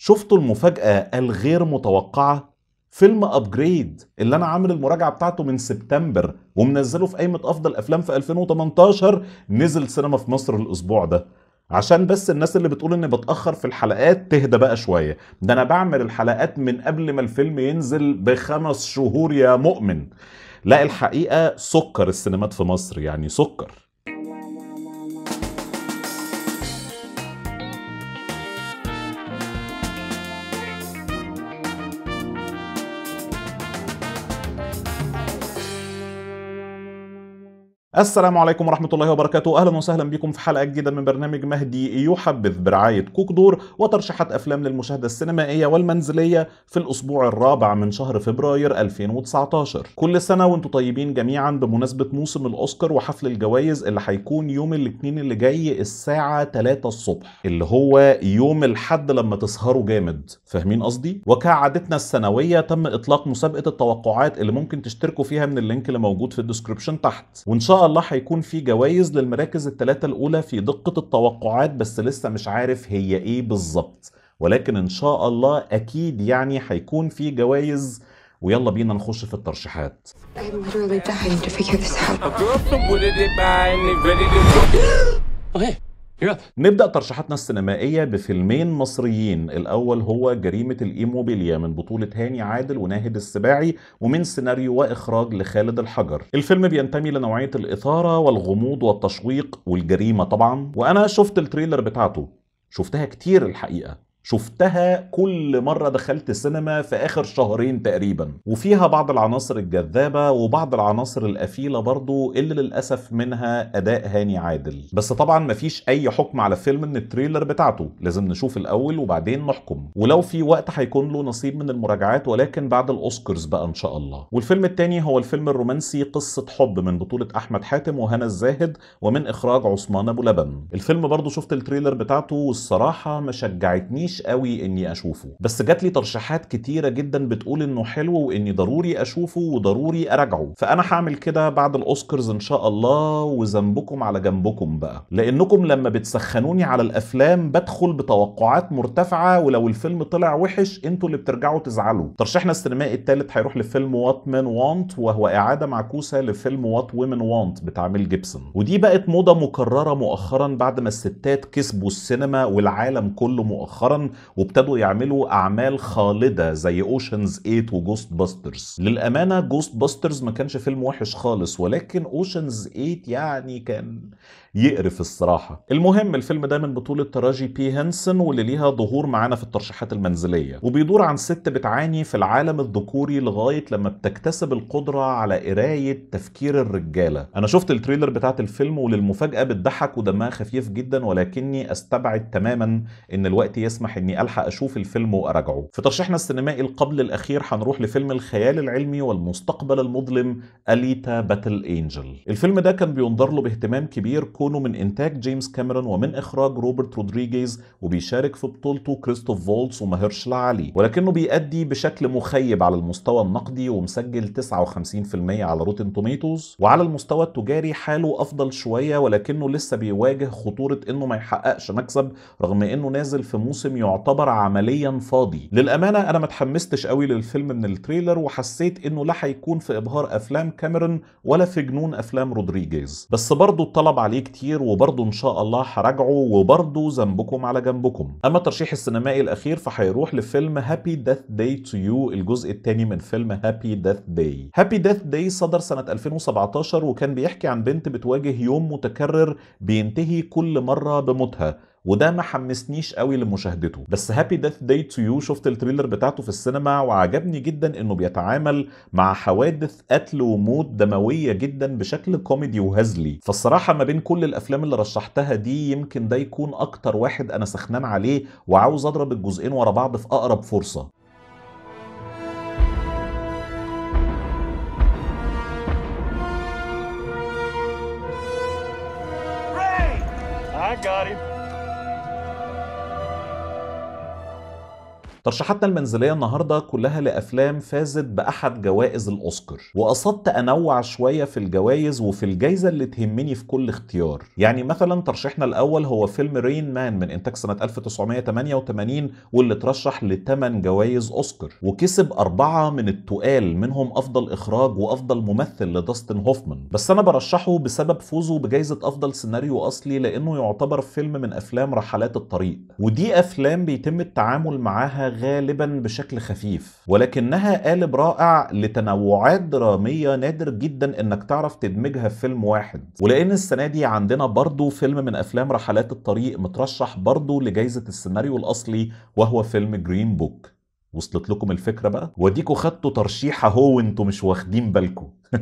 شفتوا المفاجأة الغير متوقعة فيلم ابجريد اللي انا عامل المراجعه بتاعته من سبتمبر ومنزله في قائمه افضل افلام في 2018 نزل سينما في مصر الاسبوع ده عشان بس الناس اللي بتقول اني بتاخر في الحلقات تهدى بقى شويه ده انا بعمل الحلقات من قبل ما الفيلم ينزل بخمس شهور يا مؤمن لا الحقيقه سكر السينمات في مصر يعني سكر السلام عليكم ورحمة الله وبركاته أهلا وسهلا بكم في حلقة جديدة من برنامج مهدي يحبذ برعاية كوك دور وترشيحات أفلام للمشاهدة السينمائية والمنزلية في الأسبوع الرابع من شهر فبراير 2019 كل سنة وانتم طيبين جميعا بمناسبة موسم الأوسكار وحفل الجوائز اللي هيكون يوم الاثنين اللي جاي الساعة 3 الصبح اللي هو يوم الحد لما تسهروا جامد فاهمين قصدي؟ وكعادتنا السنوية تم إطلاق مسابقة التوقعات اللي ممكن تشتركوا فيها من اللينك اللي موجود في الديسكربشن تحت وإن شاء الله هيكون في جوائز للمراكز الثلاثة الأولى في دقة التوقعات بس لسه مش عارف هي إيه بالظبط ولكن إن شاء الله أكيد يعني هيكون في جوائز ويلا بينا نخش في الترشيحات إيه؟ نبدا ترشيحاتنا السينمائيه بفيلمين مصريين الاول هو جريمه الايموبيليا من بطوله هاني عادل وناهد السباعي ومن سيناريو واخراج لخالد الحجر الفيلم بينتمي لنوعيه الاثاره والغموض والتشويق والجريمه طبعا وانا شفت التريلر بتاعته شفتها كتير الحقيقه شفتها كل مرة دخلت السينما في آخر شهرين تقريبا وفيها بعض العناصر الجذابة وبعض العناصر القفيلة برضو اللي للأسف منها أداء هاني عادل بس طبعا مفيش أي حكم على فيلم من التريلر بتاعته لازم نشوف الأول وبعدين نحكم ولو في وقت هيكون له نصيب من المراجعات ولكن بعد الأوسكارز بقى إن شاء الله والفيلم التاني هو الفيلم الرومانسي قصة حب من بطولة أحمد حاتم وهنا الزاهد ومن إخراج عثمان أبو لبن الفيلم برضو شفت التريلر بتاعته والصراحة ما شجعتنيش مش قوي اني اشوفه بس جات لي ترشيحات كتيره جدا بتقول انه حلو واني ضروري اشوفه وضروري اراجعه فانا هعمل كده بعد الاوسكارز ان شاء الله وذنبكم على جنبكم بقى لانكم لما بتسخنوني على الافلام بدخل بتوقعات مرتفعه ولو الفيلم طلع وحش انتوا اللي بترجعوا تزعلوا ترشيحنا السينمائي الثالث هيروح لفيلم وات مان وانت وهو اعاده معكوسه لفيلم وات ويمن وانت بتاع ميل جيبسون ودي بقت موضه مكرره مؤخرا بعد ما الستات كسبوا السينما والعالم كله مؤخرا وابتدوا يعملوا اعمال خالده زي اوشنز 8 وجوست باسترز للامانه جوست باسترز ما كانش فيلم وحش خالص ولكن اوشنز 8 يعني كان يقرف الصراحه المهم الفيلم ده من بطوله تراجي بي هنسن واللي ليها ظهور معانا في الترشيحات المنزليه وبيدور عن ست بتعاني في العالم الذكوري لغايه لما بتكتسب القدره على قرايه تفكير الرجاله انا شفت التريلر بتاعت الفيلم وللمفاجاه بتضحك ودمها خفيف جدا ولكني استبعد تماما ان الوقت يسمح اني الحق اشوف الفيلم واراجعه في ترشيحنا السينمائي القبل الاخير هنروح لفيلم الخيال العلمي والمستقبل المظلم اليتا باتل انجل الفيلم ده كان بينظر له باهتمام كبير كل كونه من إنتاج جيمس كاميرون ومن إخراج روبرت رودريجيز وبيشارك في بطولته كريستوف فولتس ومهرش علي ولكنه بيأدي بشكل مخيب على المستوى النقدي ومسجل 59% على روتين توميتوز وعلى المستوى التجاري حاله أفضل شوية ولكنه لسه بيواجه خطورة إنه ما يحققش مكسب رغم إنه نازل في موسم يعتبر عمليا فاضي للأمانة أنا ما اتحمستش قوي للفيلم من التريلر وحسيت إنه لا هيكون في إبهار أفلام كاميرون ولا في جنون أفلام رودريجيز بس برضه الطلب عليك كتير وبرضه ان شاء الله هراجعه وبرضه ذنبكم على جنبكم اما الترشيح السينمائي الاخير فهيروح لفيلم هابي ديث داي تو يو الجزء الثاني من فيلم هابي ديث داي هابي ديث داي صدر سنه 2017 وكان بيحكي عن بنت بتواجه يوم متكرر بينتهي كل مره بموتها وده ما حمسنيش قوي لمشاهدته بس هابي ديث داي تو يو شفت التريلر بتاعته في السينما وعجبني جدا انه بيتعامل مع حوادث قتل وموت دمويه جدا بشكل كوميدي وهزلي فالصراحه ما بين كل الافلام اللي رشحتها دي يمكن ده يكون اكتر واحد انا سخنان عليه وعاوز اضرب الجزئين ورا بعض في اقرب فرصه I got him. ترشيحاتنا المنزليه النهارده كلها لافلام فازت باحد جوائز الاوسكار وقصدت انوع شويه في الجوائز وفي الجائزه اللي تهمني في كل اختيار يعني مثلا ترشيحنا الاول هو فيلم رين مان من انتاج سنه 1988 واللي اترشح لثمان جوائز اوسكار وكسب اربعه من التقال منهم افضل اخراج وافضل ممثل لداستن هوفمان بس انا برشحه بسبب فوزه بجائزه افضل سيناريو اصلي لانه يعتبر فيلم من افلام رحلات الطريق ودي افلام بيتم التعامل معاها غالبا بشكل خفيف ولكنها قالب رائع لتنوعات درامية نادر جدا انك تعرف تدمجها في فيلم واحد ولان السنة دي عندنا برضو فيلم من افلام رحلات الطريق مترشح برضو لجائزة السيناريو الاصلي وهو فيلم جرين بوك وصلت لكم الفكره بقى وديكوا خدتوا ترشيح اهو وانتوا مش واخدين بالكم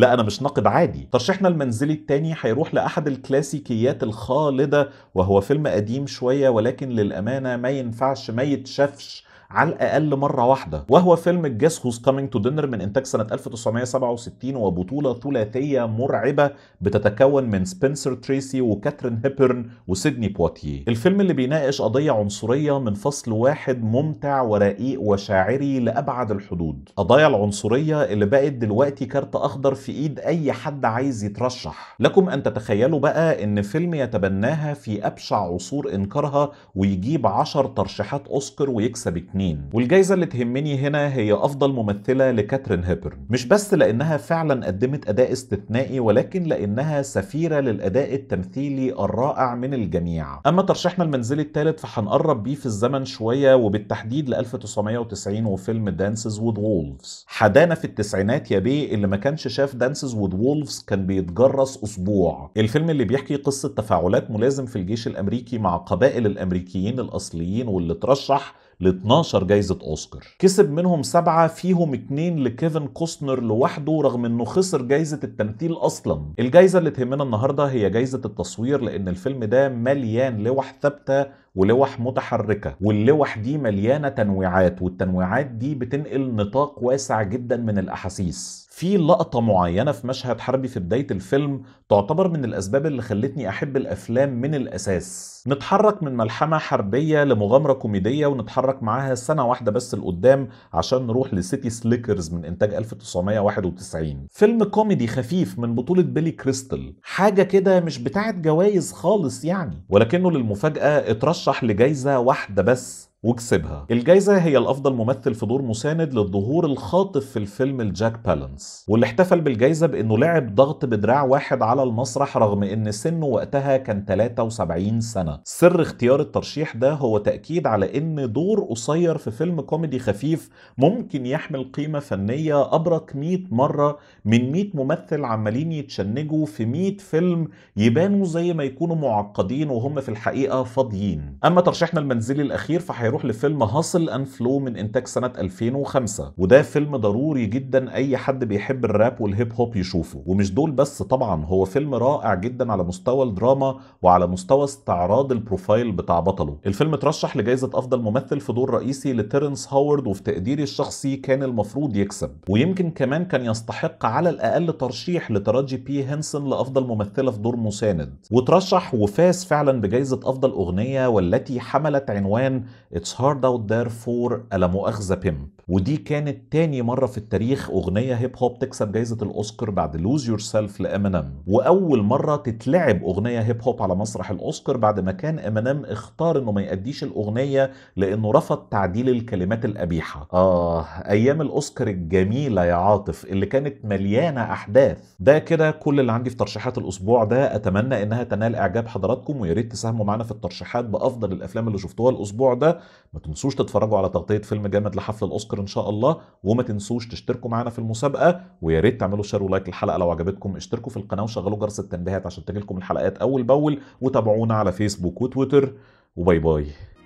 لا انا مش ناقد عادي ترشيحنا المنزلي التاني هيروح لاحد الكلاسيكيات الخالده وهو فيلم قديم شويه ولكن للامانه ما ينفعش ما يتشافش على الاقل مره واحده وهو فيلم جاس هوز كامينج تو دينر من انتاج سنه 1967 وبطوله ثلاثيه مرعبه بتتكون من سبنسر تريسي وكاترين هيبرن وسيدني بواتيه الفيلم اللي بيناقش قضيه عنصريه من فصل واحد ممتع ورقيق وشاعري لابعد الحدود قضايا العنصريه اللي بقت دلوقتي كارت اخضر في ايد اي حد عايز يترشح لكم ان تتخيلوا بقى ان فيلم يتبناها في ابشع عصور انكارها ويجيب 10 ترشيحات اوسكار ويكسب اتنين 2002 والجايزة اللي تهمني هنا هي أفضل ممثلة لكاترين هيبرن مش بس لأنها فعلا قدمت أداء استثنائي ولكن لأنها سفيرة للأداء التمثيلي الرائع من الجميع أما ترشيحنا المنزلي الثالث فهنقرب بيه في الزمن شوية وبالتحديد ل 1990 وفيلم دانسز وود وولفز حدانا في التسعينات يا بيه اللي ما كانش شاف دانسز وود وولفز كان بيتجرس أسبوع الفيلم اللي بيحكي قصة تفاعلات ملازم في الجيش الأمريكي مع قبائل الأمريكيين الأصليين واللي ترشح ل 12 جايزه اوسكار كسب منهم سبعه فيهم اتنين لكيفن كوستنر لوحده رغم انه خسر جايزه التمثيل اصلا الجايزه اللي تهمنا النهارده هي جايزه التصوير لان الفيلم ده مليان لوح ثابته ولوح متحركة واللوح دي مليانة تنويعات والتنويعات دي بتنقل نطاق واسع جدا من الأحاسيس في لقطة معينة في مشهد حربي في بداية الفيلم تعتبر من الأسباب اللي خلتني أحب الأفلام من الأساس نتحرك من ملحمة حربية لمغامرة كوميدية ونتحرك معاها سنة واحدة بس لقدام عشان نروح لسيتي سليكرز من إنتاج 1991 فيلم كوميدي خفيف من بطولة بيلي كريستل حاجة كده مش بتاعت جوائز خالص يعني ولكنه للمفاجأة اترشح يرشح لجايزه واحده بس وكسبها الجايزة هي الأفضل ممثل في دور مساند للظهور الخاطف في الفيلم الجاك بالانس واللي احتفل بالجايزة بأنه لعب ضغط بدراع واحد على المسرح رغم أن سنه وقتها كان 73 سنة سر اختيار الترشيح ده هو تأكيد على أن دور قصير في فيلم كوميدي خفيف ممكن يحمل قيمة فنية أبرك 100 مرة من 100 ممثل عمالين يتشنجوا في 100 فيلم يبانوا زي ما يكونوا معقدين وهم في الحقيقة فاضيين أما ترشيحنا المنزلي الأخير فهيروح هنروح لفيلم هاسل اند فلو من انتاج سنه 2005 وده فيلم ضروري جدا اي حد بيحب الراب والهيب هوب يشوفه ومش دول بس طبعا هو فيلم رائع جدا على مستوى الدراما وعلى مستوى استعراض البروفايل بتاع بطله الفيلم ترشح لجائزه افضل ممثل في دور رئيسي لتيرنس هاورد وفي تقديري الشخصي كان المفروض يكسب ويمكن كمان كان يستحق على الاقل ترشيح لتراجي بي هنسن لافضل ممثله في دور مساند وترشح وفاز فعلا بجائزه افضل اغنيه والتي حملت عنوان It's hard out there for لا مؤاخذة بيم ودي كانت تاني مرة في التاريخ أغنية هيب هوب تكسب جايزة الأوسكار بعد لوز يور سيلف لإمينيم وأول مرة تتلعب أغنية هيب هوب على مسرح الأوسكار بعد ما كان إمينيم اختار إنه ما يأديش الأغنية لأنه رفض تعديل الكلمات القبيحة آه أيام الأوسكار الجميلة يا عاطف اللي كانت مليانة أحداث ده كده كل اللي عندي في ترشيحات الأسبوع ده أتمنى إنها تنال إعجاب حضراتكم ويا ريت تساهموا معانا في الترشيحات بأفضل الأفلام اللي شفتوها الأسبوع ده ما تنسوش تتفرجوا على تغطية فيلم جامد لحفل الأوسكار اخر ان شاء الله وما تنسوش تشتركوا معانا في المسابقه ويا ريت تعملوا شير ولايك للحلقه لو عجبتكم اشتركوا في القناه وشغلوا جرس التنبيهات عشان تجيلكم الحلقات اول باول وتابعونا على فيسبوك وتويتر وباي باي